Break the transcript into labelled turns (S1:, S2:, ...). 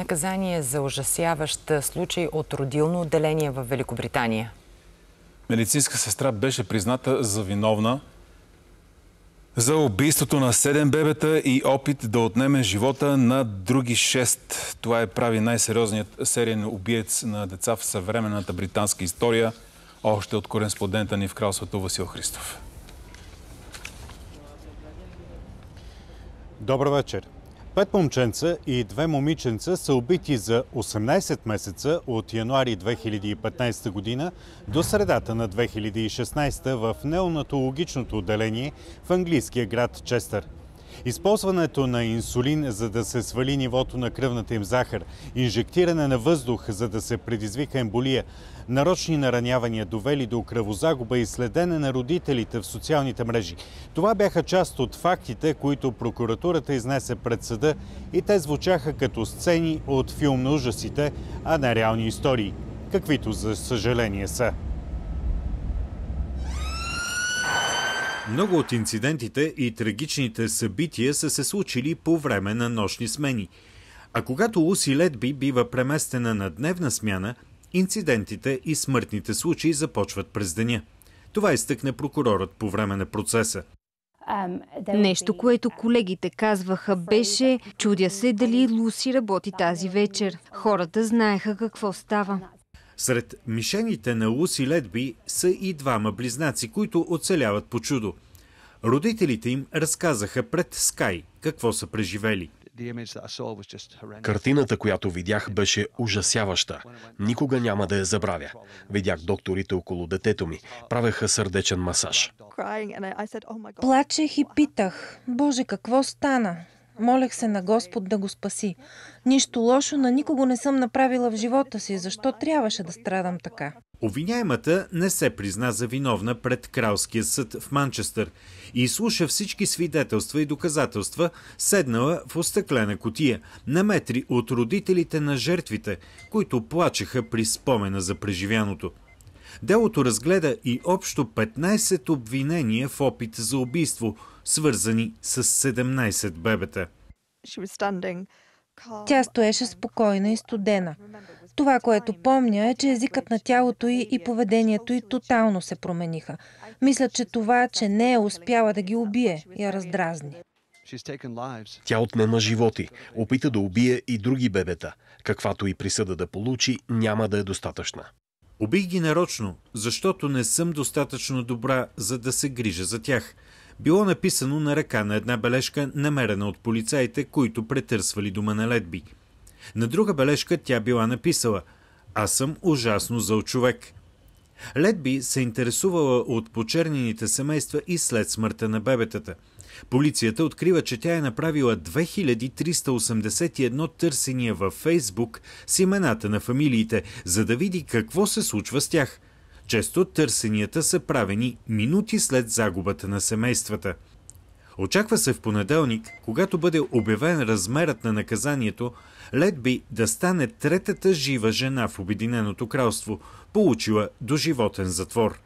S1: наказание за ужасяващ случай от родилно отделение в Великобритания.
S2: Медицинска сестра беше призната за виновна за убийството на 7 бебета и опит да отнеме живота на други 6. Това е прави най-сериозният сериен убиец на деца в съвременната британска история, още от кореспондента ни в кралството Васил Христов. Добър вечер. Пет момченца и две момиченца са убити за 18 месеца от януари 2015 година до средата на 2016 в неонатологичното отделение в английския град Честър. Използването на инсулин, за да се свали нивото на кръвната им захар, инжектиране на въздух, за да се предизвика емболия, нарочни наранявания довели до кръвозагуба и следене на родителите в социалните мрежи. Това бяха част от фактите, които прокуратурата изнесе пред съда и те звучаха като сцени от филм на ужасите, а не реални истории, каквито за съжаление са. Много от инцидентите и трагичните събития са се случили по време на нощни смени. А когато Луси Ледби бива преместена на дневна смяна, инцидентите и смъртните случаи започват през деня. Това изтъкне прокурорът по време на процеса.
S1: Нещо, което uh, колегите казваха беше, uh, чудя се дали Луси работи uh, тази вечер. Хората знаеха какво става.
S2: Сред мишените на Луси Ледби са и двама близнаци, които оцеляват по чудо. Родителите им разказаха пред Скай какво са преживели. Картината, която видях, беше ужасяваща. Никога няма да я забравя. Видях докторите около детето ми. Правеха сърдечен масаж.
S1: Oh Плачех и питах, Боже, какво стана? Молех се на Господ да го спаси. Нищо лошо на никого не съм направила в живота си. Защо трябваше да страдам така?
S2: Обвиняемата не се призна за виновна пред Кралския съд в Манчестър и слуша всички свидетелства и доказателства, седнала в остъклена котия, на метри от родителите на жертвите, които плачеха при спомена за преживяното. Делото разгледа и общо 15 обвинения в опит за убийство, свързани с 17 бебета.
S1: Тя стоеше спокойна и студена. Това, което помня е, че езикът на тялото й и поведението й тотално се промениха. Мисля, че това, че не е успяла да ги убие, я раздразни.
S2: Тя отнема животи, опита да убие и други бебета. Каквато и присъда да получи, няма да е достатъчна. Убих ги нарочно, защото не съм достатъчно добра, за да се грижа за тях. Било написано на ръка на една бележка, намерена от полицаите, които претърсвали дома на Ледби. На друга бележка тя била написала Аз съм ужасно зъл човек – Ледби се интересувала от почернените семейства и след смъртта на бебетата. Полицията открива, че тя е направила 2381 търсения във Фейсбук с имената на фамилиите, за да види какво се случва с тях. Често търсенията са правени минути след загубата на семействата. Очаква се в понеделник, когато бъде обявен размерът на наказанието, Ледби да стане третата жива жена в Обединеното кралство, получила доживотен затвор.